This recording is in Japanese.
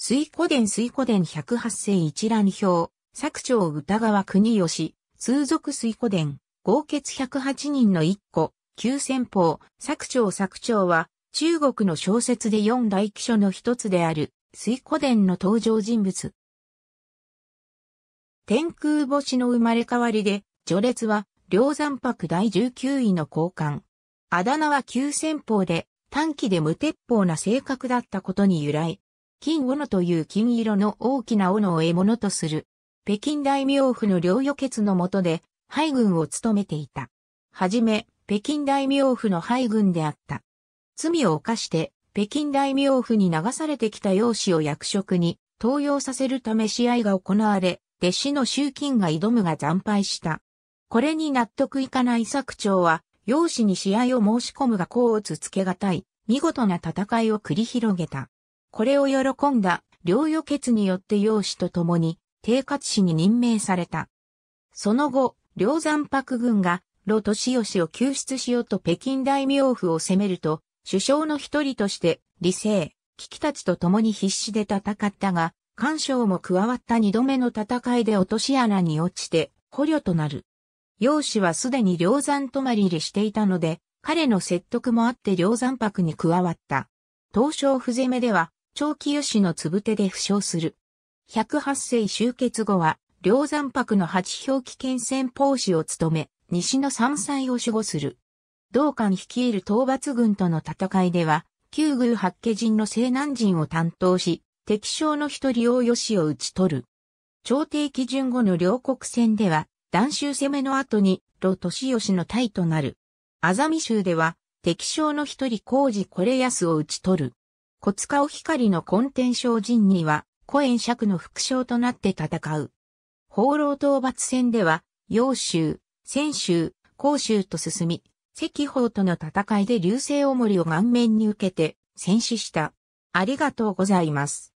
水古伝水古伝108世一覧表、作長歌川国吉、通俗水古伝、合決108人の一個、九千法、作長作長は、中国の小説で四大記書の一つである、水古伝の登場人物。天空星の生まれ変わりで、序列は、梁山泊第19位の交換。あだ名は九千法で、短期で無鉄砲な性格だったことに由来、金斧という金色の大きな斧を獲物とする。北京大名府の領与決の下で、敗軍を務めていた。はじめ、北京大名府の敗軍であった。罪を犯して、北京大名府に流されてきた容子を役職に登用させるため試合が行われ、弟子の習金が挑むが惨敗した。これに納得いかない作長は、容子に試合を申し込むが功をつつけがたい、見事な戦いを繰り広げた。これを喜んだ領予決によって養子と共に、定活氏に任命された。その後、両山泊軍が、ロトシヨシを救出しようと北京大名府を攻めると、首相の一人として、理性、危機たちと共に必死で戦ったが、干渉も加わった二度目の戦いで落とし穴に落ちて、捕虜となる。楊氏はすでに梁山泊まりりしていたので、彼の説得もあって梁山泊に加わった。東照不攻めでは、長清氏のつぶてで負傷する。108世終結後は、梁山泊の八表記険戦法師を務め、西の山菜を守護する。道館率いる討伐軍との戦いでは、旧宮八家人の西南人を担当し、敵将の一人大吉を討ち取る。朝廷基準後の両国戦では、断州攻めの後に、路年吉の隊となる。あざみ州では、敵将の一人工事これ安を討ち取る。小塚尾光の根天精進には、古円尺の副将となって戦う。放浪討伐戦では、洋州、泉州、甲州と進み、赤宝との戦いで流星おもりを顔面に受けて、戦死した。ありがとうございます。